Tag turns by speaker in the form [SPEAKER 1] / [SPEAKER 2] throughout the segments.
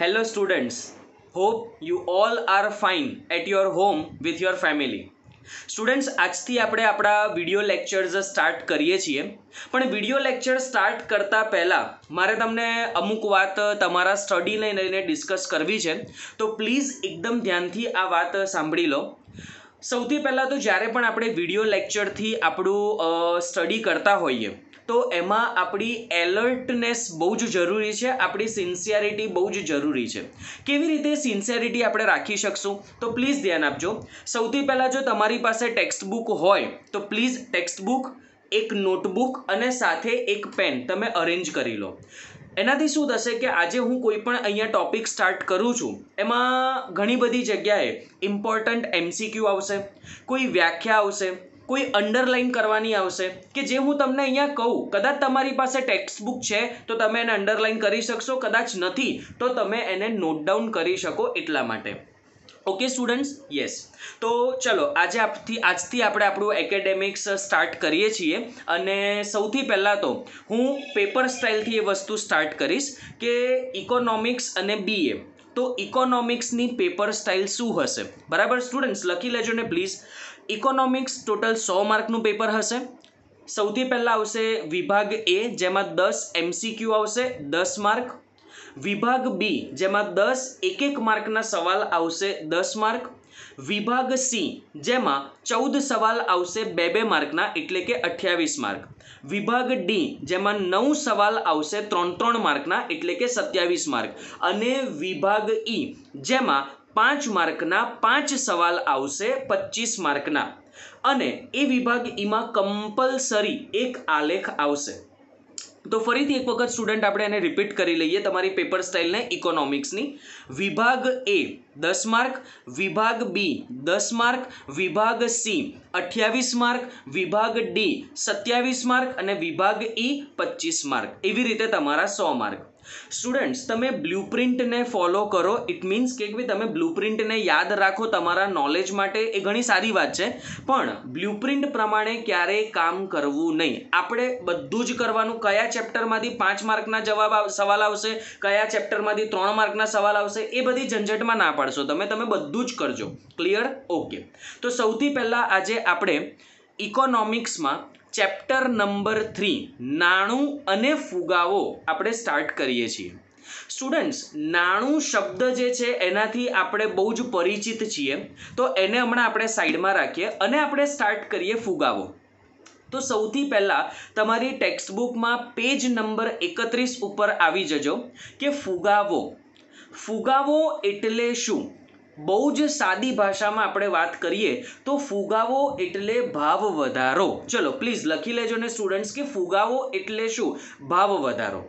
[SPEAKER 1] hello students hope you all are fine at your home with your family students આજથી આપણે આપણા video lectures start કરીએ છીએ પણ વિડીયો લેક્ચર સ્ટાર્ટ કરતાં પહેલાં મારે તમને અમુક વાત તમારા સ્ટડીને લઈને ડિસ્કસ કરવી છે તો પ્લીઝ એકદમ ધ્યાનથી આ વાત સાંભળી લો સૌથી પહેલાં તો જ્યારે પણ આપણે વિડીયો લેક્ચરથી આપણું સ્ટડી કરતા હોઈએ તો એમાં આપણી એલર્ટનેસ બહુ જ જરૂરી છે આપણી સિન્સિયરિટી બહુ જ જરૂરી છે કેવી રીતે સિન્સિયરિટી આપણે રાખી શકશું તો પ્લીઝ ધ્યાન આપજો સૌથી પહેલાં જો તમારી પાસે ટેક્સ્ટ બુક હોય તો પ્લીઝ ટેક્સ્ટબુક એક નોટબુક અને સાથે એક પેન તમે અરેન્જ કરી લો એનાથી શું થશે કે આજે હું કોઈ પણ અહીંયા ટોપિક સ્ટાર્ટ કરું છું એમાં ઘણી બધી જગ્યાએ ઇમ્પોર્ટન્ટ એમસીક્યુ આવશે કોઈ વ્યાખ્યા આવશે કોઈ અંડરલાઇન કરવાની આવશે કે જે હું તમને અહીંયા કહું કદાચ તમારી પાસે ટેક્સ્ટ બુક છે તો તમે એને અંડરલાઇન કરી શકશો કદાચ નથી તો તમે એને નોટ ડાઉન કરી શકો એટલા માટે ઓકે સ્ટુડન્ટ્સ યસ તો ચલો આજે આપથી આજથી આપણે આપણું એકેડેમિક્સ સ્ટાર્ટ કરીએ છીએ અને સૌથી પહેલાં તો હું પેપર સ્ટાઇલથી એ વસ્તુ સ્ટાર્ટ કરીશ કે ઇકોનોમિક્સ અને બીએ તો ઇકોનોમિક્સની પેપર સ્ટાઇલ શું હશે બરાબર સ્ટુડન્ટ્સ લખી લેજો ને પ્લીઝ ઇકોનોમિક્સ ટોટલ સો માર્કનું પેપર હશે સૌથી પહેલાં આવશે વિભાગ એ જેમાં દસ એમસીક્યુ આવશે દસ માર્ક વિભાગ બી જેમાં દસ એક એક માર્કના સવાલ આવશે દસ માર્ક વિભાગ સી જેમાં ચૌદ સવાલ આવશે બે બે માર્કના એટલે કે અઠ્યાવીસ માર્ક વિભાગ ડી જેમાં નવ સવાલ આવશે ત્રણ ત્રણ માર્કના એટલે કે સત્યાવીસ માર્ક અને વિભાગ ઈ e, જેમાં પાંચ માર્કના પાંચ સવાલ આવશે પચીસ માર્કના અને એ વિભાગ ઈમાં કમ્પલસરી એક આલેખ આવશે તો ફરીથી એક વખત સ્ટુડન્ટ આપણે એને રિપીટ કરી લઈએ તમારી પેપર સ્ટાઇલને ઇકોનોમિક્સની વિભાગ એ દસ માર્ક વિભાગ બી દસ માર્ક વિભાગ સી અઠ્યાવીસ માર્ક વિભાગ ડી સત્યાવીસ માર્ક અને વિભાગ ઈ પચીસ માર્ક એવી રીતે તમારા સો માર્ક સ્ટુડન્ટ્સ તમે બ્લુપ્રિન્ટને ફોલો કરો ઇટ મીન્સ કે તમે પ્રિન્ટને યાદ રાખો તમારા નોલેજ માટે એ ઘણી સારી વાત છે પણ બ્લુપ્રિન્ટ પ્રમાણે ક્યારેય કામ કરવું નહીં આપણે બધું જ કરવાનું કયા ચેપ્ટરમાંથી પાંચ માર્કના જવાબ સવાલ આવશે કયા ચેપ્ટરમાંથી ત્રણ માર્કના સવાલ આવશે એ બધી ઝંઝટમાં ના પાડશો તમે તમે બધું જ કરજો ક્લિયર ઓકે તો સૌથી પહેલાં આજે આપણે ઇકોનોમિક્સમાં ચેપ્ટર નંબર થ્રી નાણું અને ફુગાવો આપણે સ્ટાર્ટ કરીએ છીએ સ્ટુડન્ટ્સ નાણું શબ્દ જે છે એનાથી આપણે બહુ જ પરિચિત છીએ તો એને હમણાં આપણે સાઈડમાં રાખીએ અને આપણે સ્ટાર્ટ કરીએ ફુગાવો તો સૌથી પહેલાં તમારી ટેક્સ્ટબુકમાં પેજ નંબર એકત્રીસ ઉપર આવી જજો કે ફુગાવો ફુગાવો એટલે શું બહુ જ સાદી ભાષામાં આપણે વાત કરીએ તો ફુગાવો એટલે ભાવ વધારો ચલો પ્લીઝ લખી લેજો ને સ્ટુડન્ટ્સ કે ફુગાવો એટલે શું ભાવ વધારો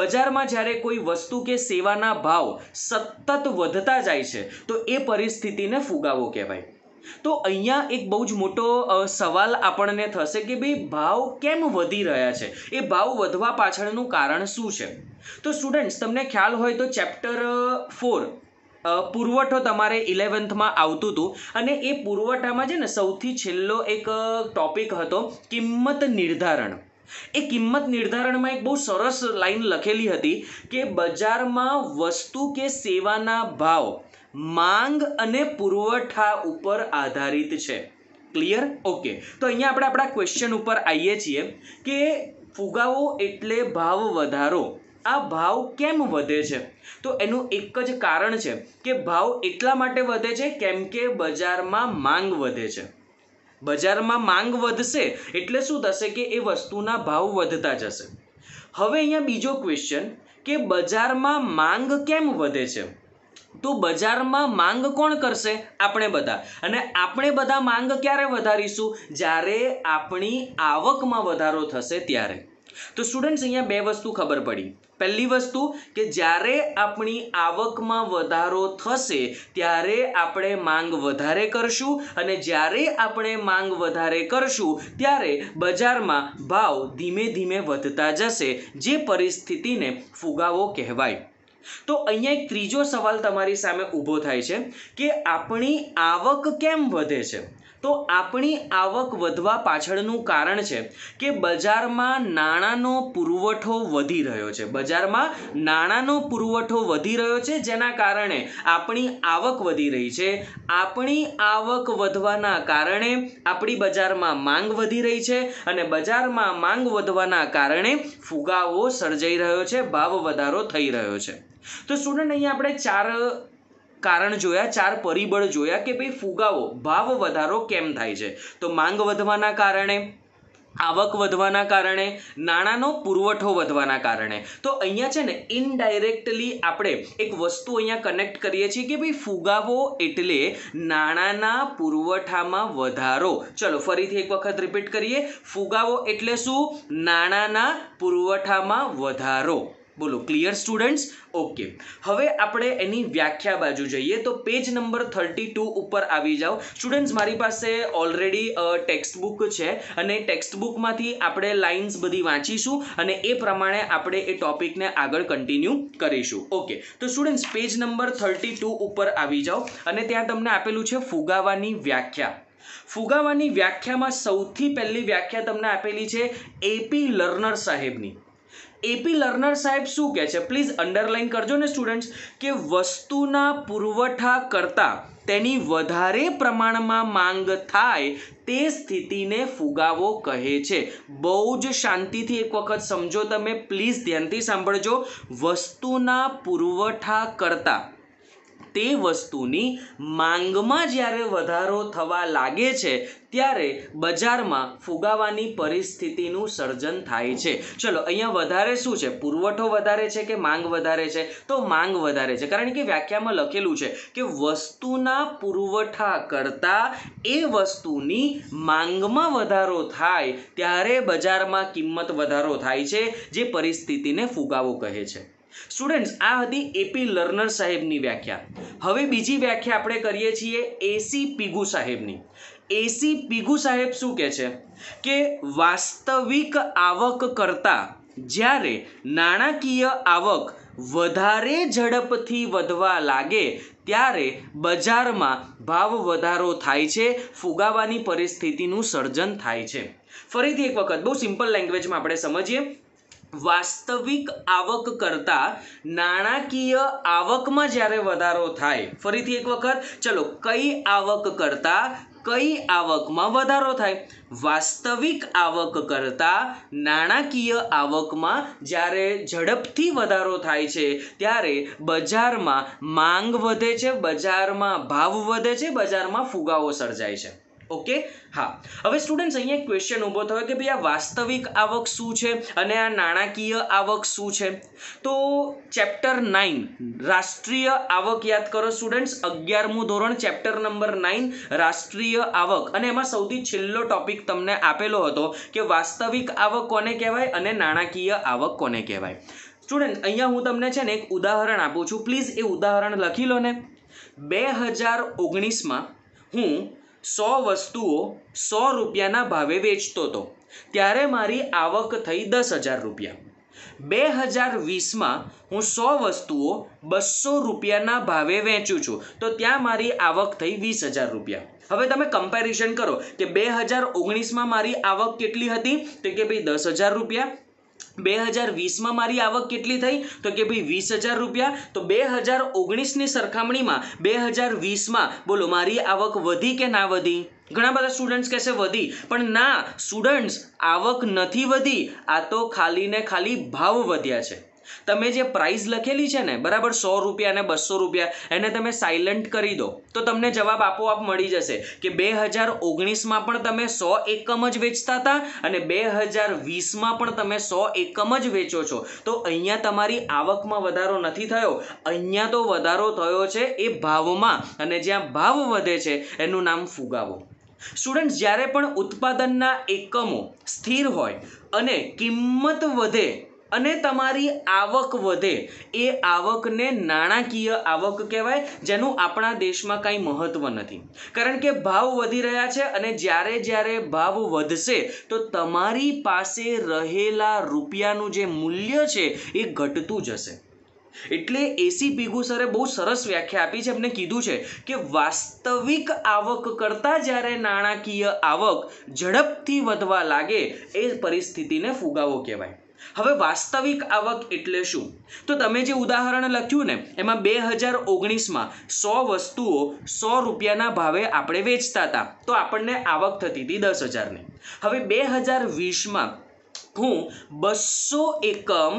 [SPEAKER 1] બજારમાં જ્યારે કોઈ વસ્તુ કે સેવાના ભાવ સતત વધતા જાય છે તો એ પરિસ્થિતિને ફુગાવો કહેવાય તો અહીંયા એક બહુ જ મોટો સવાલ આપણને થશે કે ભાઈ ભાવ કેમ વધી રહ્યા છે એ ભાવ વધવા પાછળનું કારણ શું છે તો સ્ટુડન્ટ્સ તમને ખ્યાલ હોય તો ચેપ્ટર ફોર પુરવઠો તમારે ઇલેવન્થમાં આવતું હતું અને એ પુરવઠામાં છે ને સૌથી છેલ્લો એક ટોપિક હતો કિંમત નિર્ધારણ એ કિંમત નિર્ધારણમાં એક બહુ સરસ લાઈન લખેલી હતી કે બજારમાં વસ્તુ કે સેવાના ભાવ માંગ અને પુરવઠા ઉપર આધારિત છે ક્લિયર ઓકે તો અહીંયા આપણે આપણા ક્વેશ્ચન ઉપર આવીએ છીએ કે ફુગાવો એટલે ભાવ વધારો આ ભાવ કેમ વધે છે તો એનું એક જ કારણ છે કે ભાવ એટલા માટે વધે છે કેમ કે બજારમાં માંગ વધે છે બજારમાં માંગ વધશે એટલે શું થશે કે એ વસ્તુના ભાવ વધતા જશે હવે અહીંયા બીજો ક્વેશ્ચન કે બજારમાં માંગ કેમ વધે છે તો બજારમાં માંગ કોણ કરશે આપણે બધા અને આપણે બધા માંગ ક્યારે વધારીશું જ્યારે આપણી આવકમાં વધારો થશે ત્યારે તો સ્ટુડન્ટ્સ અહીંયા બે વસ્તુ ખબર પડી પહેલી વસ્તુ કે જ્યારે આપણી આવકમાં વધારો થશે ત્યારે આપણે માંગ વધારે કરશું અને જ્યારે આપણે માંગ વધારે કરશું ત્યારે બજારમાં ભાવ ધીમે ધીમે વધતા જશે જે પરિસ્થિતિને ફુગાવો કહેવાય તો અહીંયા એક ત્રીજો સવાલ તમારી સામે ઊભો થાય છે કે આપણી આવક કેમ વધે છે તો આપણી આવક વધવા પાછળનું કારણ છે કે બજારમાં નાણાંનો પુરવઠો વધી રહ્યો છે બજારમાં નાણાંનો પુરવઠો વધી રહ્યો છે જેના કારણે આપણી આવક વધી રહી છે આપણી આવક વધવાના કારણે આપણી બજારમાં માંગ વધી રહી છે અને બજારમાં માંગ વધવાના કારણે ફુગાવો સર્જાઈ રહ્યો છે ભાવ વધારો થઈ રહ્યો છે તો સ્ટુડન્ટ અહીંયા આપણે ચાર કારણ જોયા ચાર પરિબળ જોયા કે ભાઈ ફુગાવો ભાવ વધારો કેમ થાય છે તો માંગ વધવાના કારણે આવક વધવાના કારણે નાણાંનો પુરવઠો વધવાના કારણે તો અહીંયા છે ને ઇનડાયરેક્ટલી આપણે એક વસ્તુ અહીંયા કનેક્ટ કરીએ છીએ કે ભાઈ ફુગાવો એટલે નાણાંના પુરવઠામાં વધારો ચલો ફરીથી એક વખત રિપીટ કરીએ ફુગાવો એટલે શું નાણાંના પુરવઠામાં વધારો બોલો ક્લિયર સ્ટુડન્ટ્સ ઓકે હવે આપણે એની વ્યાખ્યા બાજુ જઈએ તો પેજ નંબર થર્ટી ટુ ઉપર આવી જાઓ સ્ટુડન્ટ્સ મારી પાસે ઓલરેડી ટેક્સ્ટ બુક છે અને ટેક્સ્ટ બુકમાંથી આપણે લાઇન્સ બધી વાંચીશું અને એ પ્રમાણે આપણે એ ટોપિકને આગળ કન્ટિન્યુ કરીશું ઓકે તો students page number thirty two ઉપર આવી જાઓ અને ત્યાં તમને આપેલું છે ફુગાવાની વ્યાખ્યા ફુગાવાની વ્યાખ્યામાં સૌથી પહેલી વ્યાખ્યા તમને આપેલી છે એપી લર્નર સાહેબની એપી લર્નર સાહેબ શું કહે છે પ્લીઝ અંડરલાઈન કરજો ને સ્ટુડન્ટ્સ કે વસ્તુના પુરવઠા કરતાં તેની વધારે પ્રમાણમાં માંગ થાય તે સ્થિતિને ફુગાવો કહે છે બહુ જ શાંતિથી એક વખત સમજો તમે પ્લીઝ ધ્યાનથી સાંભળજો વસ્તુના પુરવઠા કરતાં તે વસ્તુની માંગમાં જ્યારે વધારો થવા લાગે છે ત્યારે બજારમાં ફુગાવાની પરિસ્થિતિનું સર્જન થાય છે ચલો અહીંયા વધારે શું છે પુરવઠો વધારે છે કે માંગ વધારે છે તો માંગ વધારે છે કારણ કે વ્યાખ્યામાં લખેલું છે કે વસ્તુના પુરવઠા કરતાં એ વસ્તુની માંગમાં વધારો થાય ત્યારે બજારમાં કિંમત વધારો થાય છે જે પરિસ્થિતિને ફુગાવો કહે છે સ્ટુડન્ટ્સ આ હતી એપી લર્નર સાહેબની વ્યાખ્યા હવે બીજી વ્યાખ્યા આપણે કરીએ છીએ એસી પીગુ સાહેબની એસી પીગુ સાહેબ શું કહે છે કે વાસ્તવિક આવક કરતાં જ્યારે નાણાકીય આવક વધારે ઝડપથી વધવા લાગે ત્યારે બજારમાં ભાવ વધારો થાય છે ફુગાવાની પરિસ્થિતિનું સર્જન થાય છે ફરીથી એક વખત બહુ સિમ્પલ લેંગ્વેજમાં આપણે સમજીએ વાસ્તવિક આવક કરતાં નાણાકીય આવકમાં જ્યારે વધારો થાય ફરીથી એક વખત ચલો કઈ આવક કરતાં કઈ આવકમાં વધારો થાય વાસ્તવિક આવક કરતાં નાણાકીય આવકમાં જ્યારે ઝડપથી વધારો થાય છે ત્યારે બજારમાં માંગ વધે છે બજારમાં ભાવ વધે છે બજારમાં ફુગાવો સર્જાય છે ઓકે હા હવે સ્ટુડન્ટ્સ અહીંયા એક ક્વેશ્ચન ઊભો થયો કે ભાઈ આ વાસ્તવિક આવક શું છે અને આ નાણાકીય આવક શું છે તો ચેપ્ટર નાઇન રાષ્ટ્રીય આવક યાદ કરો સ્ટુડન્ટ્સ અગિયારમું ધોરણ ચેપ્ટર નંબર નાઇન રાષ્ટ્રીય આવક અને એમાં સૌથી છેલ્લો ટોપિક તમને આપેલો હતો કે વાસ્તવિક આવક કોને કહેવાય અને નાણાકીય આવક કોને કહેવાય સ્ટુડન્ટ અહીંયા હું તમને છે ને એક ઉદાહરણ આપું છું પ્લીઝ એ ઉદાહરણ લખી લો ને બે હજાર ઓગણીસમાં હું સો વસ્તુઓ સો રૂપિયાના ભાવે વેચતો હતો ત્યારે મારી આવક થઈ દસ હજાર રૂપિયા બે હજાર વીસમાં હું સો વસ્તુઓ બસો રૂપિયાના ભાવે વેચું છું તો ત્યાં મારી આવક થઈ વીસ હજાર રૂપિયા હવે તમે કમ્પેરિઝન કરો કે બે હજાર ઓગણીસમાં મારી આવક કેટલી હતી તો કે ભાઈ દસ હજાર રૂપિયા બે હજાર વીસમાં મારી આવક કેટલી થઈ તો કે ભાઈ વીસ હજાર રૂપિયા તો બે હજાર ઓગણીસની સરખામણીમાં બે હજાર વીસમાં બોલો મારી આવક વધી કે ના વધી ઘણા બધા સ્ટુડન્ટ્સ કહેશે વધી પણ ના સ્ટુડન્ટ્સ આવક નથી વધી આ તો ખાલી ને ખાલી ભાવ વધ્યા છે તમે જે પ્રાઇસ લખેલી છે ને બરાબર સો રૂપિયા અને બસો રૂપિયા એને તમે સાયલન્ટ કરી દો તો તમને જવાબ આપોઆપ મળી જશે કે બે હજાર ઓગણીસમાં પણ તમે સો એકમ જ વેચતા હતા અને બે હજાર વીસમાં પણ તમે સો એકમ જ વેચો છો તો અહીંયા તમારી આવકમાં વધારો નથી થયો અહીંયા તો વધારો થયો છે એ ભાવમાં અને જ્યાં ભાવ વધે છે એનું નામ ફુગાવો સ્ટુડન્ટ્સ જ્યારે પણ ઉત્પાદનના એકમો સ્થિર હોય અને કિંમત વધે અને તમારી આવક વધે એ આવકને નાણાકીય આવક કહેવાય જેનું આપણા દેશમાં કાંઈ મહત્ત્વ નથી કારણ કે ભાવ વધી રહ્યા છે અને જ્યારે જ્યારે ભાવ વધશે તો તમારી પાસે રહેલા રૂપિયાનું જે મૂલ્ય છે એ ઘટતું જશે એટલે એસી પીગુ સરે બહુ સરસ વ્યાખ્યા આપી છે એમને કીધું છે કે વાસ્તવિક આવક કરતાં જ્યારે નાણાકીય આવક ઝડપથી વધવા લાગે એ પરિસ્થિતિને ફુગાવો કહેવાય હવે વાસ્તવિક આવક એટલે શું તો તમે જે ઉદાહરણ લખ્યું ને એમાં બે હજાર ઓગણીસમાં સો વસ્તુઓ સો રૂપિયાના ભાવે આપણે વેચતા હતા તો આપણને આવક થતી હતી દસ હજારની હવે બે હજાર વીસમાં હું બસો એકમ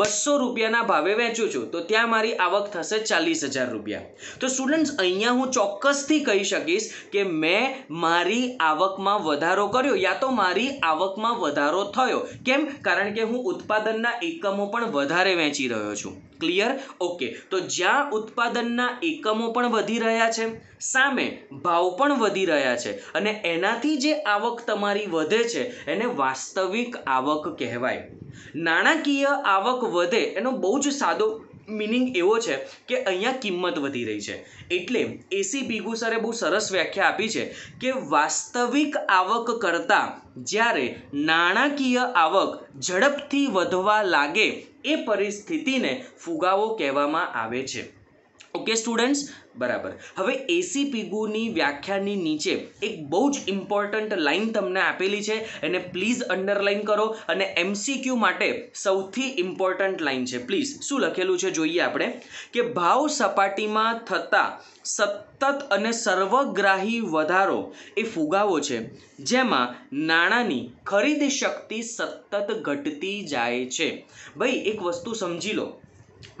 [SPEAKER 1] બસો રૂપિયાના ભાવે વેચું છું તો ત્યાં મારી આવક થશે ચાલીસ હજાર રૂપિયા તો સ્ટુડન્ટ્સ અહીંયા હું ચોક્કસથી કહી શકીશ કે મેં મારી આવકમાં વધારો કર્યો યા તો મારી આવકમાં વધારો થયો કેમ કારણ કે હું ઉત્પાદનના એકમો પણ વધારે વેચી રહ્યો છું ક્લિયર ઓકે તો જ્યાં ઉત્પાદનના એકમો પણ વધી રહ્યા છે સામે ભાવ પણ વધી રહ્યા છે અને એનાથી જે આવક તમારી વધે છે એને વાસ્તવિક આવક કહેવાય નાણાકીય આવક વધે એનો બહુ જ સાદો મિનિંગ એવો છે કે અહીંયા કિંમત વધી રહી છે એટલે એસી ભીગુ સરે બહુ સરસ વ્યાખ્યા આપી છે કે વાસ્તવિક આવક કરતાં જ્યારે નાણાકીય આવક ઝડપથી વધવા લાગે એ પરિસ્થિતિને ફુગાવો કહેવામાં આવે છે ઓકે સ્ટુડન્ટ્સ બરાબર હવે એસી પીગુની વ્યાખ્યાની નીચે એક બહુ જ ઇમ્પોર્ટન્ટ લાઇન તમને આપેલી છે એને પ્લીઝ અંડરલાઇન કરો અને એમસીક્યુ માટે સૌથી ઇમ્પોર્ટન્ટ લાઇન છે પ્લીઝ શું લખેલું છે જોઈએ આપણે કે ભાવ સપાટીમાં થતા સતત અને સર્વગ્રાહી વધારો એ ફુગાવો છે જેમાં નાણાંની ખરીદ શક્તિ સતત ઘટતી જાય છે ભાઈ એક વસ્તુ સમજી લો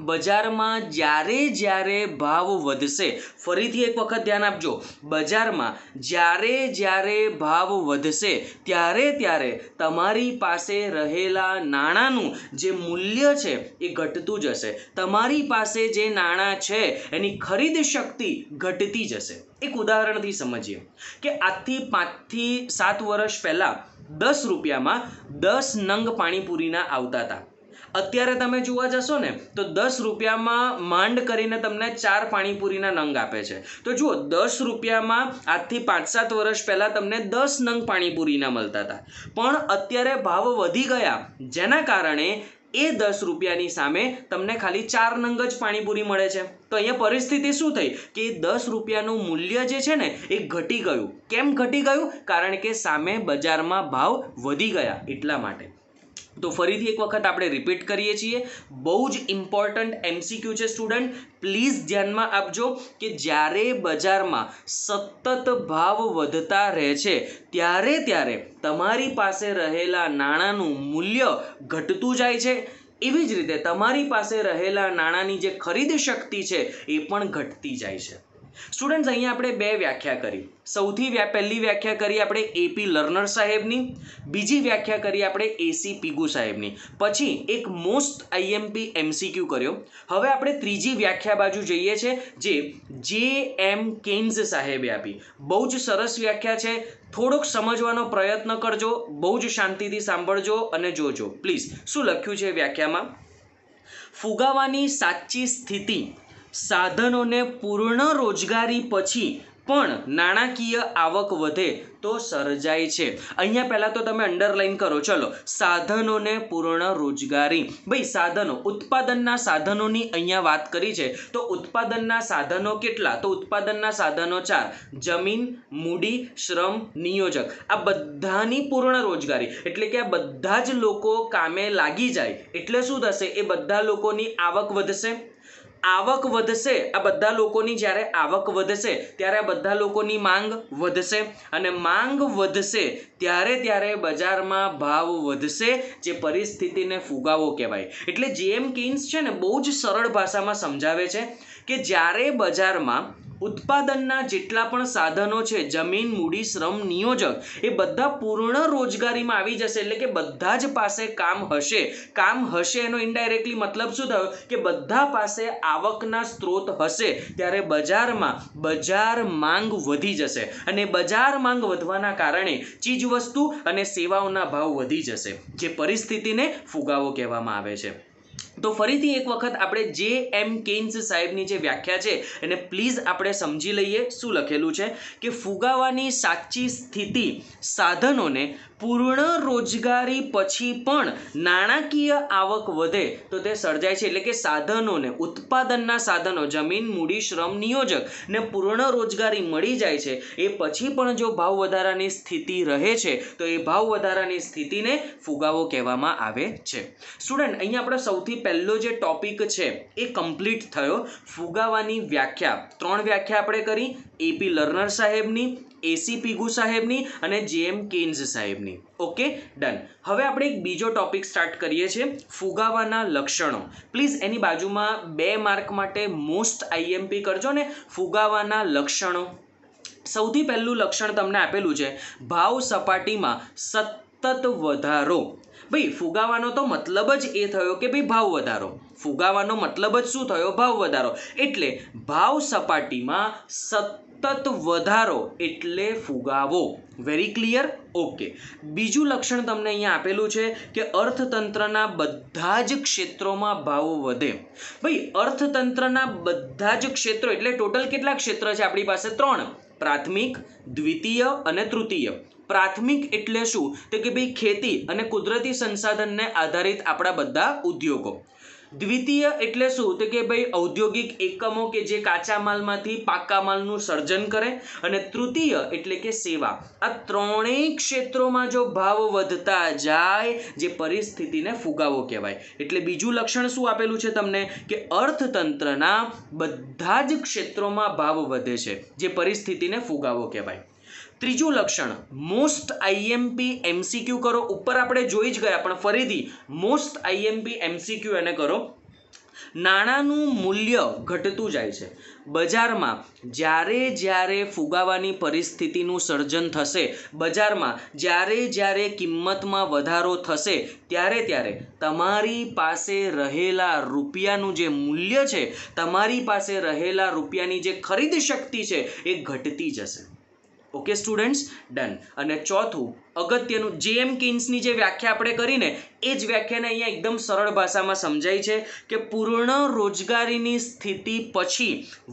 [SPEAKER 1] બજારમાં જ્યારે જ્યારે ભાવ વધશે ફરીથી એક વખત ધ્યાન આપજો બજારમાં જ્યારે જ્યારે ભાવ વધશે ત્યારે ત્યારે તમારી પાસે રહેલા નાણાંનું જે મૂલ્ય છે એ ઘટતું જશે તમારી પાસે જે નાણાં છે એની ખરીદ શક્તિ ઘટતી જશે એક ઉદાહરણથી સમજીએ કે આજથી પાંચથી સાત વર્ષ પહેલાં દસ રૂપિયામાં દસ નંગ પાણીપુરીના આવતા હતા અત્યારે તમે જોવા જશો ને તો દસ રૂપિયામાં માંડ કરીને તમને ચાર પાણીપુરીના નંગ આપે છે તો જુઓ દસ રૂપિયામાં આજથી પાંચ સાત વર્ષ પહેલાં તમને દસ નંગ પાણીપુરીના મળતા હતા પણ અત્યારે ભાવ વધી ગયા જેના કારણે એ દસ રૂપિયાની સામે તમને ખાલી ચાર નંગ જ પાણીપુરી મળે છે તો અહીંયા પરિસ્થિતિ શું થઈ કે દસ રૂપિયાનું મૂલ્ય જે છે ને એ ઘટી ગયું કેમ ઘટી ગયું કારણ કે સામે બજારમાં ભાવ વધી ગયા એટલા માટે તો ફરીથી એક વખત આપણે રિપીટ કરીએ છીએ બહુ જ ઇમ્પોર્ટન્ટ એમસીક્યુ છે સ્ટુડન્ટ પ્લીઝ ધ્યાનમાં આપજો કે જ્યારે બજારમાં સતત ભાવ વધતા રહે છે ત્યારે ત્યારે તમારી પાસે રહેલા નાણાંનું મૂલ્ય ઘટતું જાય છે એવી જ રીતે તમારી પાસે રહેલા નાણાંની જે ખરીદ શક્તિ છે એ પણ ઘટતી જાય છે સ્ટુડન્ટ્સ અહીંયા આપણે બે વ્યાખ્યા કરી સૌથી પહેલી વ્યાખ્યા કરી આપણે એપી લર્નર સાહેબની બીજી વ્યાખ્યા કરી આપણે એસી પીગુ સાહેબની પછી એક મોસ્ટ આઈએમપી એમસીક્યુ કર્યો હવે આપણે ત્રીજી વ્યાખ્યા બાજુ જઈએ છીએ જે જે એમ કેન્ઝ સાહેબે આપી બહુ જ સરસ વ્યાખ્યા છે થોડોક સમજવાનો પ્રયત્ન કરજો બહુ જ શાંતિથી સાંભળજો અને જોજો પ્લીઝ શું લખ્યું છે વ્યાખ્યામાં ફુગાવાની સાચી સ્થિતિ સાધનોને પૂર્ણ રોજગારી પછી પણ નાણાકીય આવક વધે તો સર્જાય છે અહીંયા પહેલાં તો તમે અંડરલાઈન કરો ચલો સાધનોને પૂર્ણ રોજગારી ભાઈ સાધનો ઉત્પાદનના સાધનોની અહીંયા વાત કરી છે તો ઉત્પાદનના સાધનો કેટલા તો ઉત્પાદનના સાધનો ચાર જમીન મૂડી શ્રમ નિયોજક આ બધાની પૂર્ણ રોજગારી એટલે કે આ બધા જ લોકો કામે લાગી જાય એટલે શું થશે એ બધા લોકોની આવક વધશે આવક વધશે આ બધા લોકોની જ્યારે આવક વધશે ત્યારે આ બધા લોકોની માંગ વધશે અને માંગ વધશે ત્યારે ત્યારે બજારમાં ભાવ વધશે જે પરિસ્થિતિને ફુગાવો કહેવાય એટલે જેએમ કિન્સ છે ને બહુ જ સરળ ભાષામાં સમજાવે છે કે જ્યારે બજારમાં ઉત્પાદનના જેટલા પણ સાધનો છે જમીન મૂડી શ્રમ નિયોજક એ બધા પૂર્ણ રોજગારીમાં આવી જશે એટલે કે બધા જ પાસે કામ હશે કામ હશે એનો ઇન્ડાયરેક્ટલી મતલબ શું થયો કે બધા પાસે આવકના સ્ત્રોત હશે ત્યારે બજારમાં બજાર માંગ વધી જશે અને બજાર માંગ વધવાના કારણે ચીજવસ્તુ અને સેવાઓના ભાવ વધી જશે જે પરિસ્થિતિને ફુગાવો કહેવામાં આવે છે તો ફરીથી એક વખત આપણે જે એમ કેન્સ સાહેબની જે વ્યાખ્યા છે એને પ્લીઝ આપણે સમજી લઈએ શું લખેલું છે કે ફુગાવાની સાચી સ્થિતિ સાધનોને પૂર્ણ રોજગારી પછી પણ નાણાકીય આવક વધે તો તે સર્જાય છે એટલે કે સાધનોને ઉત્પાદનના સાધનો જમીન મૂડી શ્રમ નિયોજક ને પૂર્ણ રોજગારી મળી જાય છે એ પછી પણ જો ભાવ વધારાની સ્થિતિ રહે છે તો એ ભાવ વધારાની સ્થિતિને ફુગાવો કહેવામાં આવે છે સ્ટુડન્ટ અહીંયા આપણો સૌથી પહેલો જે ટોપિક છે એ કમ્પ્લીટ થયો ફુગાવાની વ્યાખ્યા ત્રણ વ્યાખ્યા આપણે કરી એપી લર્નર સાહેબની એસી પીગુ સાહેબની અને જેએમ કેન્સ સાહેબની ઓકે ડન હવે આપણે એક બીજો ટોપિક સ્ટાર્ટ કરીએ છીએ ફુગાવાના લક્ષણો પ્લીઝ એની બાજુમાં બે માર્ક માટે મોસ્ટ આઈએમપી કરજો ને ફુગાવાના લક્ષણો સૌથી પહેલું લક્ષણ તમને આપેલું છે ભાવ સપાટીમાં સતત વધારો ભાઈ ફુગાવાનો તો મતલબ જ એ થયો કે ભાઈ ભાવ વધારો ફુગાવાનો મતલબ જ શું થયો ભાવ વધારો એટલે ભાવ સપાટીમાં સતત સતત વધારો એટલે ફુગાવો વેરી ક્લિયર ઓકે બીજું લક્ષણ તમને અહીંયા આપેલું છે કે અર્થતંત્રના બધા જ ક્ષેત્રોમાં ભાવો વધે ભાઈ અર્થતંત્રના બધા જ ક્ષેત્રો એટલે ટોટલ કેટલા ક્ષેત્ર છે આપણી પાસે ત્રણ પ્રાથમિક દ્વિતીય અને તૃતીય પ્રાથમિક એટલે શું તો કે ભાઈ ખેતી અને કુદરતી સંસાધનને આધારિત આપણા બધા ઉદ્યોગો દ્વિતીય એટલે શું તો કે ભાઈ ઔદ્યોગિક એકમો કે જે કાચા માલમાંથી પાકા માલનું સર્જન કરે અને તૃતીય એટલે કે સેવા આ ત્રણેય ક્ષેત્રોમાં જો ભાવ વધતા જાય જે પરિસ્થિતિને ફુગાવો કહેવાય એટલે બીજું લક્ષણ શું આપેલું છે તમને કે અર્થતંત્રના બધા જ ક્ષેત્રોમાં ભાવ વધે છે જે પરિસ્થિતિને ફુગાવો કહેવાય ત્રીજું લક્ષણ મોસ્ટ આઈએમપી એમસીક્યુ કરો ઉપર આપણે જોઈ જ ગયા પણ ફરીથી મોસ્ટ આઈએમપી એમસીક્યુ એને કરો નાણાંનું મૂલ્ય ઘટતું જાય છે બજારમાં જ્યારે જ્યારે ફુગાવાની પરિસ્થિતિનું સર્જન થશે બજારમાં જ્યારે જ્યારે કિંમતમાં વધારો થશે ત્યારે ત્યારે તમારી પાસે રહેલા રૂપિયાનું જે મૂલ્ય છે તમારી પાસે રહેલા રૂપિયાની જે ખરીદ શક્તિ છે એ ઘટતી જશે ઓકે સ્ટુડન્ટ્સ ડન અને ચોથું અગત્યનું જેએમ કિન્સની જે વ્યાખ્યા આપણે કરીને એ જ વ્યાખ્યાને અહીંયા એકદમ સરળ ભાષામાં સમજાય છે કે પૂર્ણ રોજગારીની સ્થિતિ પછી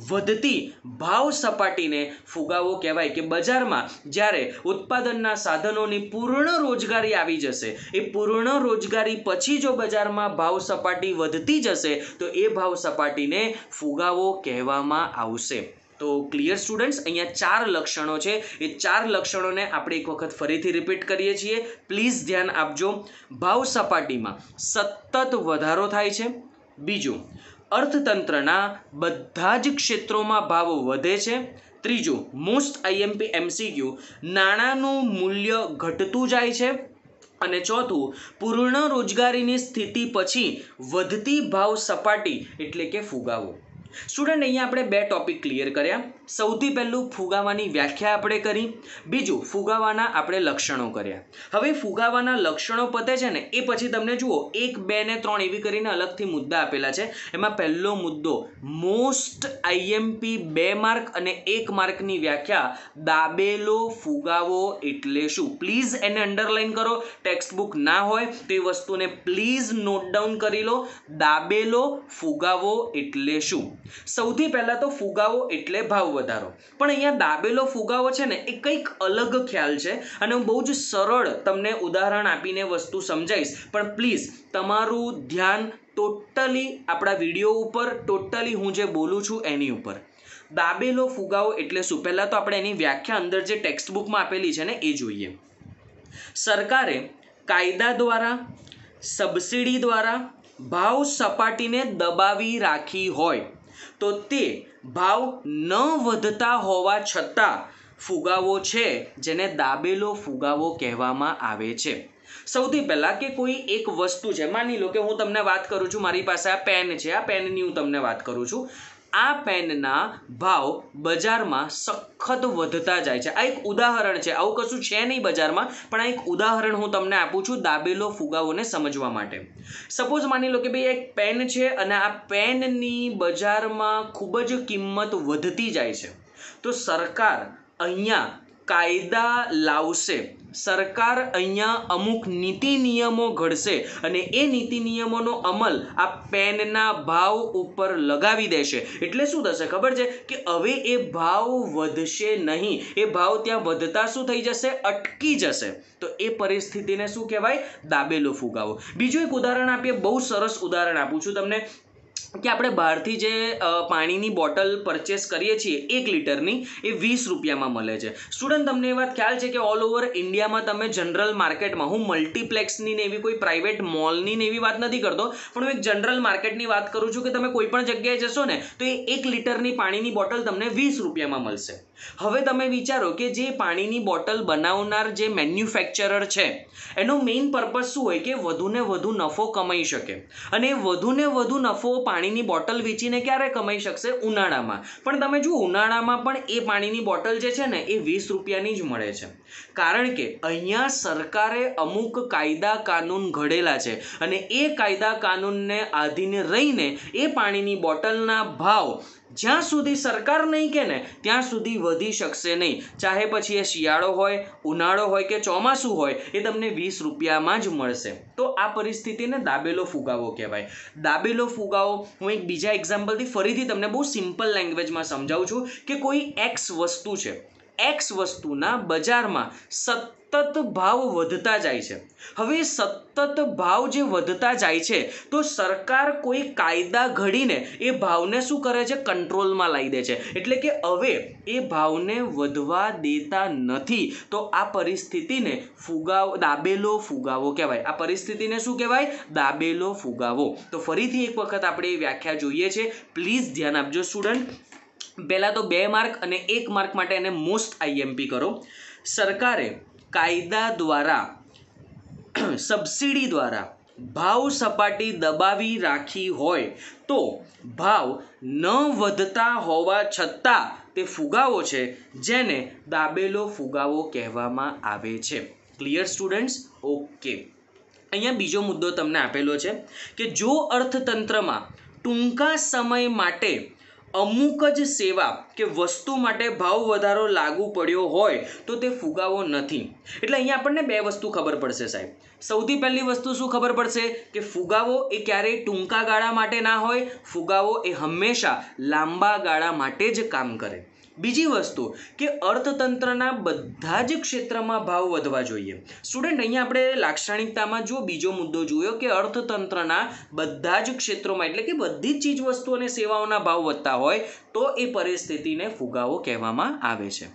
[SPEAKER 1] વધતી ભાવ સપાટીને ફુગાવો કહેવાય કે બજારમાં જ્યારે ઉત્પાદનના સાધનોની પૂર્ણ રોજગારી આવી જશે એ પૂર્ણ રોજગારી પછી જો બજારમાં ભાવ સપાટી વધતી જશે તો એ ભાવ સપાટીને ફુગાવો કહેવામાં આવશે તો ક્લિયર સ્ટુડન્ટ્સ અહીંયા ચાર લક્ષણો છે એ ચાર લક્ષણોને આપણે એક વખત ફરીથી રિપીટ કરીએ છીએ પ્લીઝ ધ્યાન આપજો ભાવ સપાટીમાં સતત વધારો થાય છે બીજું અર્થતંત્રના બધા જ ક્ષેત્રોમાં ભાવ વધે છે ત્રીજું મોસ્ટ આઈએમપી એમસીક્યુ નાણાંનું મૂલ્ય ઘટતું જાય છે અને ચોથું પૂર્ણ રોજગારીની સ્થિતિ પછી વધતી ભાવ સપાટી એટલે કે ફુગાવો સ્ટુડન્ટ અહીંયા આપણે બે ટોપિક ક્લિયર કર્યા સૌથી પહેલું ફુગાવાની વ્યાખ્યા આપણે કરી બીજું ફુગાવાના આપણે લક્ષણો કર્યા હવે ફુગાવાના લક્ષણો પતે છે ને એ પછી તમને જુઓ એક બે ને ત્રણ એવી કરીને અલગથી મુદ્દા આપેલા છે એમાં પહેલો મુદ્દો મોસ્ટ આઈએમપી બે માર્ક અને એક માર્કની વ્યાખ્યા દાબેલો ફુગાવો એટલે શું પ્લીઝ એને અંડરલાઈન કરો ટેક્સ્ટ બુક ના હોય તો એ વસ્તુને પ્લીઝ નોટ ડાઉન કરી લો દાબેલો ફુગાવો એટલે શું સૌથી પહેલાં તો ફુગાવો એટલે ભાવ વધારો પણ અહીંયા દાબેલો ફુગાવો છે ને એ કંઈક અલગ ખ્યાલ છે અને હું બહુ જ સરળ તમને ઉદાહરણ આપીને વસ્તુ સમજાવીશ પણ પ્લીઝ તમારું ધ્યાન ટોટલી આપણા વિડીયો ઉપર ટોટલી હું જે બોલું છું એની ઉપર દાબેલો ફુગાવો એટલે શું પહેલાં તો આપણે એની વ્યાખ્યા અંદર જે ટેક્સ્ટ બુકમાં આપેલી છે ને એ જોઈએ સરકારે કાયદા દ્વારા સબસિડી દ્વારા ભાવ સપાટીને દબાવી રાખી હોય તો તે ભાવ ન વધતા હોવા છતાં ફુગાવો છે જેને દાબેલો ફુગાવો કહેવામાં આવે છે સૌથી પહેલાં કે કોઈ એક વસ્તુ છે માની લો કે હું તમને વાત કરું છું મારી પાસે આ પેન છે આ પેનની હું તમને વાત કરું છું આ પેનના ભાવ બજારમાં સખત વધતા જાય છે આ એક ઉદાહરણ છે આવું કશું છે નહીં બજારમાં પણ આ એક ઉદાહરણ હું તમને આપું છું દાબેલો ફુગાઓને સમજવા માટે સપોઝ માની લો કે ભાઈ એક પેન છે અને આ પેનની બજારમાં ખૂબ જ કિંમત વધતી જાય છે તો સરકાર અહીંયા કાયદા લાવશે સરકાર અહીંયા અમુક નીતિ નિયમો ઘડશે અને એ નીતિ નિયમોનો અમલ આ પેનના ભાવ ઉપર લગાવી દેશે એટલે શું થશે ખબર છે કે હવે એ ભાવ વધશે નહીં એ ભાવ ત્યાં વધતા શું થઈ જશે અટકી જશે તો એ પરિસ્થિતિને શું કહેવાય દાબેલો ફુગાવો બીજું એક ઉદાહરણ આપીએ બહુ સરસ ઉદાહરણ આપું છું તમને કે આપણે બહારથી જે પાણીની બોટલ પરચેસ કરીએ છીએ એક લિટરની એ વીસ રૂપિયામાં મળે છે સ્ટુડન્ટ તમને એ વાત ખ્યાલ છે કે ઓલ ઓવર ઇન્ડિયામાં તમે જનરલ માર્કેટમાં હું મલ્ટીપ્લેક્સની ને એવી કોઈ પ્રાઇવેટ મોલની ને એવી વાત નથી કરતો પણ હું એક જનરલ માર્કેટની વાત કરું છું કે તમે કોઈ પણ જગ્યાએ જશો ને તો એ એક લિટરની પાણીની બોટલ તમને વીસ રૂપિયામાં મળશે હવે તમે વિચારો કે જે પાણીની બોટલ બનાવનાર જે મેન્યુફેક્ચરર છે એનો મેઇન પર્પઝ શું હોય કે વધુને વધુ નફો કમાઈ શકે અને વધુને વધુ નફો પાણીની બોટલ વેચીને ક્યારે કમાઈ શકશે ઉનાળામાં પણ તમે જુઓ ઉનાળામાં પણ એ પાણીની બોટલ જે છે ને એ વીસ રૂપિયાની જ મળે છે કારણ કે અહીંયા સરકારે અમુક કાયદા કાનૂન ઘડેલા છે અને એ કાયદા કાનૂનને આધીન રહીને એ પાણીની બોટલના ભાવ જ્યાં સુધી સરકાર નહીં કે ને ત્યાં સુધી વધી શકશે નહીં ચાહે પછી એ શિયાળો હોય ઉનાળો હોય કે ચોમાસું હોય એ તમને વીસ રૂપિયામાં જ મળશે તો આ પરિસ્થિતિને દાબેલો ફુગાવો કહેવાય દાબેલો ફુગાવો હું એક બીજા એક્ઝામ્પલથી ફરીથી તમને બહુ સિમ્પલ લેંગ્વેજમાં સમજાવું છું કે કોઈ એક્સ વસ્તુ છે એક્સ વસ્તુના બજારમાં સતત ભાવ વધતા જાય છે હવે સતત ભાવ જે વધતા જાય છે તો સરકાર કોઈ કાયદા ઘડીને એ ભાવને શું કરે છે કંટ્રોલમાં લાવી દે છે એટલે કે હવે એ ભાવને વધવા દેતા નથી તો આ પરિસ્થિતિને ફુગાવો દાબેલો ફુગાવો કહેવાય આ પરિસ્થિતિને શું કહેવાય દાબેલો ફુગાવો તો ફરીથી એક વખત આપણે એ વ્યાખ્યા જોઈએ છે પ્લીઝ ધ્યાન આપજો સ્ટુડન્ટ પહેલાં તો બે માર્ક અને એક માર્ક માટે એને મોસ્ટ આઈએમપી કરો સરકારે કાયદા દ્વારા સબસિડી દ્વારા ભાવ સપાટી દબાવી રાખી હોય તો ભાવ ન વધતા હોવા છતાં તે ફુગાવો છે જેને દાબેલો ફુગાવો કહેવામાં આવે છે ક્લિયર સ્ટુડન્ટ્સ ઓકે અહીંયા બીજો મુદ્દો તમને આપેલો છે કે જો અર્થતંત્રમાં ટૂંકા સમય માટે અમુક જ સેવા કે વસ્તુ માટે ભાવ વધારો લાગુ પડ્યો હોય તો તે ફુગાવો નથી એટલે અહીંયા આપણને બે વસ્તુ ખબર પડશે સાહેબ સૌથી પહેલી વસ્તુ શું ખબર પડશે કે ફુગાવો એ ક્યારેય ટૂંકા ગાળા માટે ના હોય ફુગાવો એ હંમેશા લાંબા ગાળા માટે જ કામ કરે બીજી વસ્તુ કે અર્થતંત્રના બધા જ ક્ષેત્રમાં ભાવ વધવા જોઈએ સ્ટુડન્ટ અહીંયા આપણે લાક્ષણિકતામાં જો બીજો મુદ્દો જોયો કે અર્થતંત્રના બધા જ ક્ષેત્રોમાં એટલે કે બધી જ ચીજ વસ્તુ અને સેવાઓના ભાવ વધતા હોય તો એ પરિસ્થિતિને ફુગાવો કહેવામાં આવે છે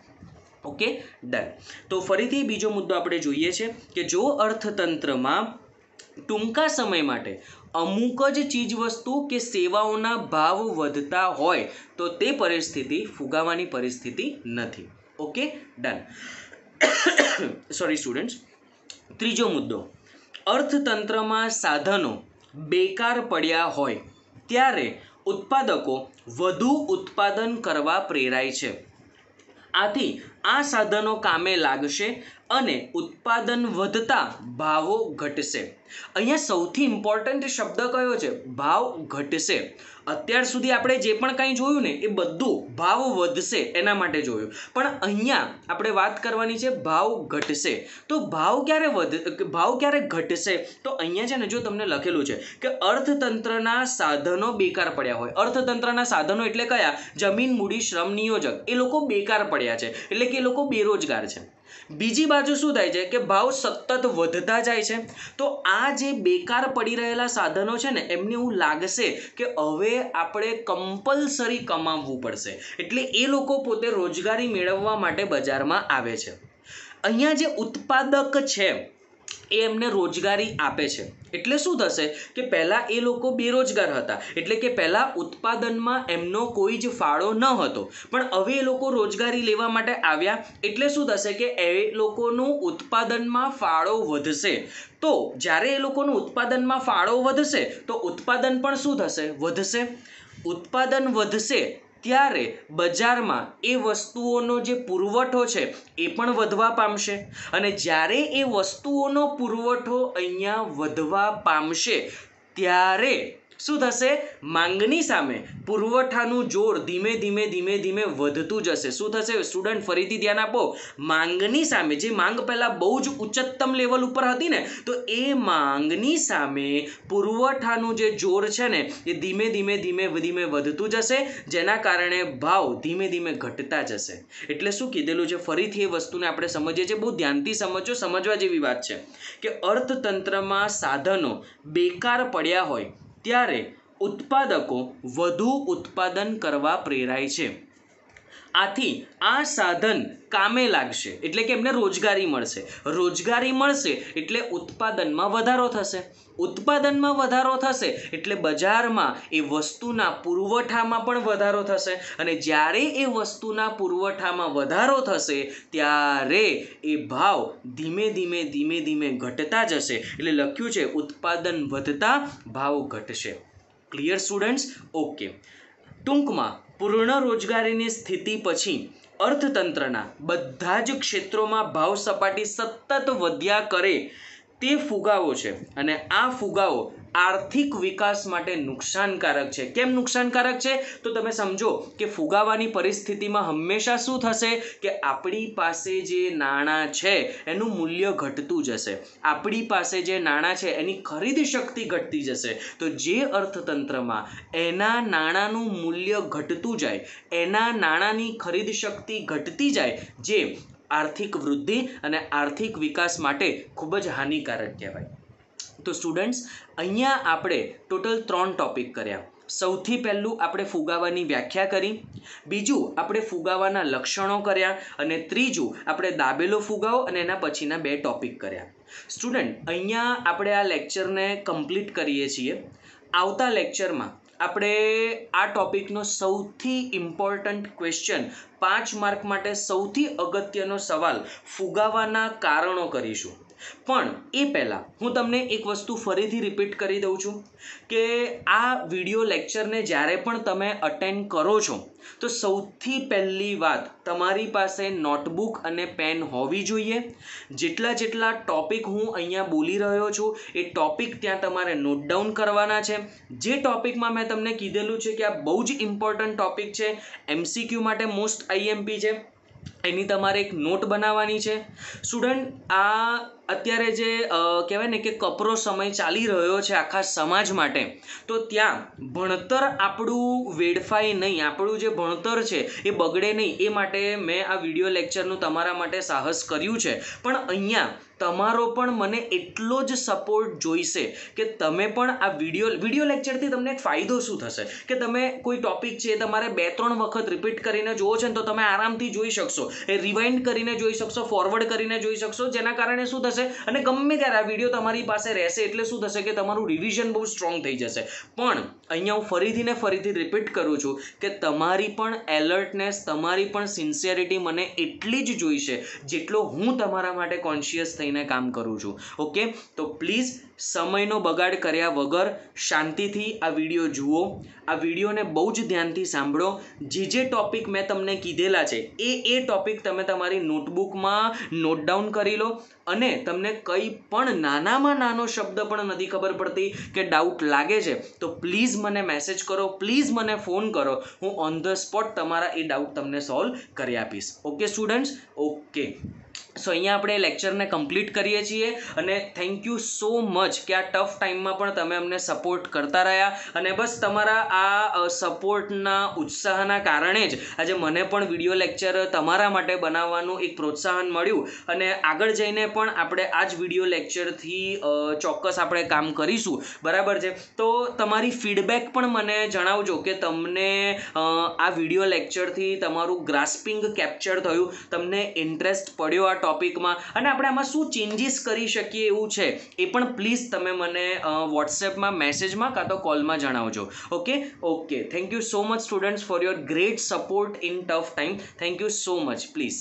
[SPEAKER 1] ઓકે ડન તો ફરીથી બીજો મુદ્દો આપણે જોઈએ છે કે જો અર્થતંત્રમાં ટૂંકા સમય માટે અમુક જ ચીજ વસ્તુ કે સેવાઓના ભાવ વધતા હોય તો તે પરિસ્થિતિ ફુગાવાની પરિસ્થિતિ નથી ઓકે ડન સોરી સ્ટુડન્ટ્સ ત્રીજો મુદ્દો અર્થતંત્રમાં સાધનો બેકાર પડ્યા હોય ત્યારે ઉત્પાદકો વધુ ઉત્પાદન કરવા પ્રેરાય છે આથી આ સાધનો કામે લાગશે અને ઉત્પાદન વધતા ભાવો ઘટશે અહીંયા સૌથી ઇમ્પોર્ટન્ટ શબ્દ કયો છે ભાવ ઘટશે અત્યાર સુધી આપણે જે પણ કાંઈ જોયું ને એ બધું ભાવ વધશે એના માટે જોયું પણ અહીંયા આપણે વાત કરવાની છે ભાવ ઘટશે તો ભાવ ક્યારે વધ ભાવ ક્યારે ઘટશે તો અહીંયા છે ને જો તમને લખેલું છે કે અર્થતંત્રના સાધનો બેકાર પડ્યા હોય અર્થતંત્રના સાધનો એટલે કયા જમીન મૂડી શ્રમ નિયોજક એ લોકો બેકાર પડ્યા છે એટલે કે એ લોકો બેરોજગાર છે બીજી બાજુ શું થાય છે કે ભાવ સતત વધતા જાય છે તો આ જે બેકાર પડી રહેલા સાધનો છે ને એમને એવું લાગશે કે હવે આપણે કમ્પલસરી કમાવવું પડશે એટલે એ લોકો પોતે રોજગારી મેળવવા માટે બજારમાં આવે છે અહીંયા જે ઉત્પાદક છે એ એમને રોજગારી આપે છે એટલે શું થશે કે પહેલાં એ લોકો બેરોજગાર હતા એટલે કે પહેલાં ઉત્પાદનમાં એમનો કોઈ જ ફાળો ન હતો પણ હવે એ લોકો રોજગારી લેવા માટે આવ્યા એટલે શું થશે કે એ લોકોનું ઉત્પાદનમાં ફાળો વધશે તો જ્યારે એ લોકોનું ઉત્પાદનમાં ફાળો વધશે તો ઉત્પાદન પણ શું થશે વધશે ઉત્પાદન વધશે ત્યારે બજારમાં એ વસ્તુઓનો જે પુરવઠો છે એ પણ વધવા પામશે અને જ્યારે એ વસ્તુઓનો પુરવઠો અહીંયા વધવા પામશે ત્યારે શું થશે માંગની સામે પુરવઠાનું જોર ધીમે ધીમે ધીમે ધીમે વધતું જશે શું થશે સ્ટુડન્ટ ફરીથી ધ્યાન આપો માંગની સામે જે માંગ પહેલાં બહુ જ ઉચ્ચતમ લેવલ ઉપર હતી ને તો એ માંગની સામે પુરવઠાનું જે જોર છે ને એ ધીમે ધીમે ધીમે ધીમે વધતું જશે જેના કારણે ભાવ ધીમે ધીમે ઘટતા જશે એટલે શું કીધેલું છે ફરીથી એ વસ્તુને આપણે સમજીએ છીએ બહુ ધ્યાનથી સમજો સમજવા જેવી વાત છે કે અર્થતંત્રમાં સાધનો બેકાર પડ્યા હોય ત્યારે ઉત્પાદકો વધુ ઉત્પાદન કરવા પ્રેરાય છે આથી આ સાધન કામે લાગશે એટલે કે એમને રોજગારી મળશે રોજગારી મળશે એટલે ઉત્પાદનમાં વધારો થશે ઉત્પાદનમાં વધારો થશે એટલે બજારમાં એ વસ્તુના પુરવઠામાં પણ વધારો થશે અને જ્યારે એ વસ્તુના પુરવઠામાં વધારો થશે ત્યારે એ ભાવ ધીમે ધીમે ધીમે ધીમે ઘટતા જશે એટલે લખ્યું છે ઉત્પાદન વધતા ભાવ ઘટશે ક્લિયર સ્ટુડન્ટ્સ ઓકે ટૂંકમાં પૂર્ણ રોજગારીની સ્થિતિ પછી અર્થતંત્રના બધા જ ક્ષેત્રોમાં ભાવ સપાટી સતત વધ્યા કરે તે ફુગાવો છે અને આ ફુગાવો આર્થિક વિકાસ માટે નુકસાનકારક છે કેમ નુકસાનકારક છે તો તમે સમજો કે ફુગાવાની પરિસ્થિતિમાં હંમેશા શું થશે કે આપણી પાસે જે નાણાં છે એનું મૂલ્ય ઘટતું જશે આપણી પાસે જે નાણાં છે એની ખરીદ શક્તિ ઘટતી જશે તો જે અર્થતંત્રમાં એના નાણાંનું મૂલ્ય ઘટતું જાય એના નાણાંની ખરીદ શક્તિ ઘટતી જાય જે આર્થિક વૃદ્ધિ અને આર્થિક વિકાસ માટે ખૂબ જ હાનિકારક કહેવાય તો સ્ટુડન્ટ્સ અહીંયા આપણે ટોટલ ત્રણ ટોપિક કર્યા સૌથી પહેલું આપણે ફુગાવાની વ્યાખ્યા કરી બીજું આપણે ફુગાવાના લક્ષણો કર્યા અને ત્રીજું આપણે દાબેલો ફુગાવો અને એના પછીના બે ટોપિક કર્યા સ્ટુડન્ટ અહીંયા આપણે આ લેક્ચરને કમ્પ્લીટ કરીએ છીએ આવતા લેક્ચરમાં આપણે આ ટોપિકનો સૌથી ઇમ્પોર્ટન્ટ ક્વેશ્ચન પાંચ માર્ક માટે સૌથી અગત્યનો સવાલ ફુગાવાના કારણો કરીશું પણ એ પહેલાં હું તમને એક વસ્તુ ફરીથી રિપીટ કરી દઉં છું કે આ વિડીયો લેક્ચરને જ્યારે પણ તમે અટેન્ડ કરો છો તો સૌથી પહેલી વાત તમારી પાસે નોટબુક અને પેન હોવી જોઈએ જેટલા જેટલા ટોપિક હું અહીંયા બોલી રહ્યો છું એ ટોપિક ત્યાં તમારે નોટ ડાઉન કરવાના છે જે ટોપિકમાં મેં તમને કીધેલું છે કે આ બહુ જ ઇમ્પોર્ટન્ટ ટોપિક છે એમસીક્યુ માટે મોસ્ટ આઈએમપી છે એની તમારે એક નોટ બનાવવાની છે સ્ટુડન્ટ આ અત્યારે જે કહેવાય ને કે કપરો સમય ચાલી રહ્યો છે આખા સમાજ માટે તો ત્યાં ભણતર આપણું વેડફાય નહીં આપણું જે ભણતર છે એ બગડે નહીં એ માટે મેં આ વિડીયો લેક્ચરનું તમારા માટે સાહસ કર્યું છે પણ અહીંયા તમારો પણ મને એટલો જ સપોર્ટ જોઈશે કે તમે પણ આ વિડીયો વિડીયો લેક્ચરથી તમને ફાયદો શું થશે કે તમે કોઈ ટોપિક છે તમારે બે ત્રણ વખત રિપીટ કરીને જુઓ છે ને તો તમે આરામથી જોઈ શકશો એ રિવાઇન્ડ કરીને જોઈ શકશો ફોરવર્ડ કરીને જોઈ શકશો જેના કારણે શું થશે અને ગમે ત્યારે આ વિડીયો તમારી પાસે રહેશે એટલે શું થશે કે તમારું રિવિઝન બહુ સ્ટ્રોંગ થઈ જશે પણ અહીંયા હું ફરીથી ને ફરીથી રિપીટ કરું છું કે તમારી પણ એલર્ટનેસ તમારી પણ સિન્સિયરિટી મને એટલી જ જોઈશે જેટલો હું તમારા માટે કોન્શિયસ થઈને કામ કરું છું ઓકે તો પ્લીઝ સમયનો બગાડ કર્યા વગર શાંતિથી આ વિડીયો જુઓ આ વિડીયોને બહુ જ ધ્યાનથી સાંભળો જે જે ટોપિક મેં તમને કીધેલા છે એ એ ટોપિક તમે તમારી નોટબુકમાં નોટ ડાઉન કરી લો અને તમને કંઈ પણ નાનામાં નાનો શબ્દ પણ નથી ખબર પડતી કે ડાઉટ લાગે છે તો પ્લીઝ મને મેસેજ કરો પ્લીઝ મને ફોન કરો હું ઓન ધ સ્પોટ તમારા એ ડાઉટ તમને સોલ્વ કરી આપીશ ઓકે સ્ટુડન્ટ્સ ઓકે સો અહીંયા આપણે લેક્ચરને કમ્પ્લીટ કરીએ છીએ અને થેન્ક યુ સો મચ કે આ ટફ ટાઈમમાં પણ તમે અમને સપોર્ટ કરતા રહ્યા અને બસ તમારા આ સપોર્ટના ઉત્સાહના કારણે જ આજે મને પણ વિડીયો લેક્ચર તમારા માટે બનાવવાનું એક પ્રોત્સાહન મળ્યું અને આગળ જઈને પણ આપણે આ જ વિડીયો લેક્ચરથી ચોક્કસ આપણે કામ કરીશું બરાબર છે તો તમારી ફીડબેક પણ મને જણાવજો કે તમને આ વિડીયો લેક્ચરથી તમારું ગ્રાસ્પિંગ કેપ્ચર થયું તમને ઇન્ટરેસ્ટ પડ્યો આ ટોપિકમાં અને આપણે આમાં શું ચેન્જીસ કરી શકીએ એવું છે એ પણ પ્લીઝ તમે મને વોટ્સએપમાં મેસેજમાં કાં તો કોલમાં જણાવજો okay okay thank you so much students for your great support in tough time thank you so much please